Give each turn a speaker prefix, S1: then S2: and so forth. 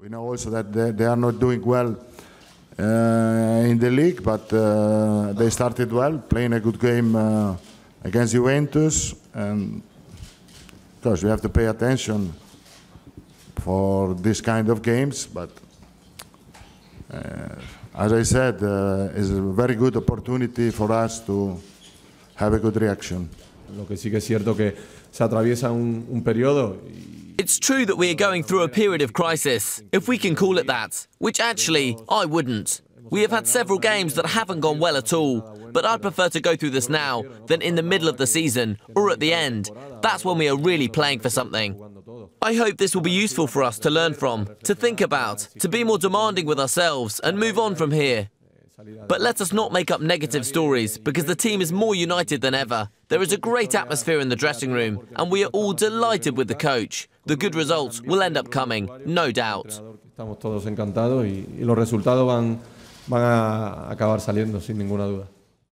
S1: We know also that they, they are not doing well uh, in the league, but uh, they started well, playing a good game uh, against Juventus. And of course, we have to pay attention for this kind of games. But uh, as I said, uh, it's a very good opportunity for us to have a good reaction. Lo que sí que es cierto que se atraviesa un, un periodo y
S2: it's true that we are going through a period of crisis, if we can call it that, which actually I wouldn't. We have had several games that haven't gone well at all, but I'd prefer to go through this now than in the middle of the season or at the end. That's when we are really playing for something. I hope this will be useful for us to learn from, to think about, to be more demanding with ourselves and move on from here. But let us not make up negative stories, because the team is more united than ever. There is a great atmosphere in the dressing room, and we are all delighted with the coach. The good results will end up coming, no doubt.
S3: Estamos todos encantados y, los resultados van, van a acabar saliendo, sin ninguna duda.